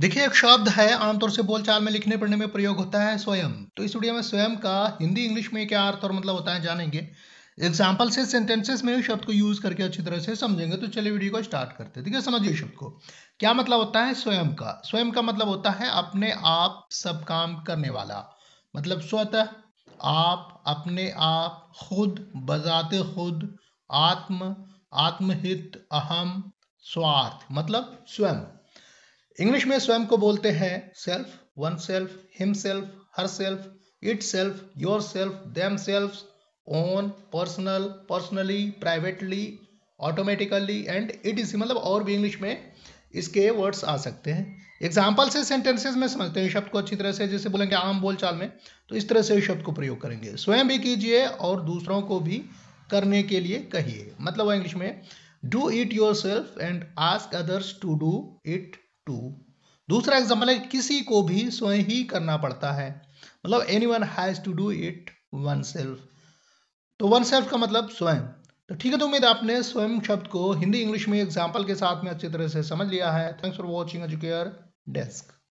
देखिए एक शब्द है आमतौर से बोलचाल में लिखने पढ़ने में प्रयोग होता है स्वयं तो इस वीडियो में स्वयं का हिंदी इंग्लिश में क्या अर्थ और मतलब होता है जानेंगे एग्जाम्पल से सेंटेंसेस में शब्द को यूज करके अच्छी तरह से समझेंगे तो चलिए वीडियो को स्टार्ट करते हैं देखिए समझिए शब्द को क्या मतलब होता है स्वयं का स्वयं का मतलब होता है अपने आप सब काम करने वाला मतलब स्वतः आप अपने आप खुद बजाते खुद आत्म आत्महित अहम स्वार्थ मतलब स्वयं इंग्लिश में स्वयं को बोलते हैं self oneself himself herself itself yourself themself own personal personally privately automatically and it is मतलब और भी इंग्लिश में इसके वर्ड्स आ सकते हैं एग्जाम्पल से सेंटेंसेज में समझते हैं शब्द को अच्छी तरह से जैसे बोलेंगे आम बोलचाल में तो इस तरह से शब्द को प्रयोग करेंगे स्वयं भी कीजिए और दूसरों को भी करने के लिए कहिए मतलब इंग्लिश में do it yourself and ask others to do it too दूसरा एग्जाम्पल है किसी को भी स्वयं ही करना पड़ता है मतलब anyone has to do it oneself तो वन सेल्फ का मतलब स्वयं तो ठीक है तो उम्मीद आपने स्वयं शब्द को हिंदी इंग्लिश में एग्जाम्पल के साथ में अच्छी तरह से समझ लिया है thanks for watching Educare desk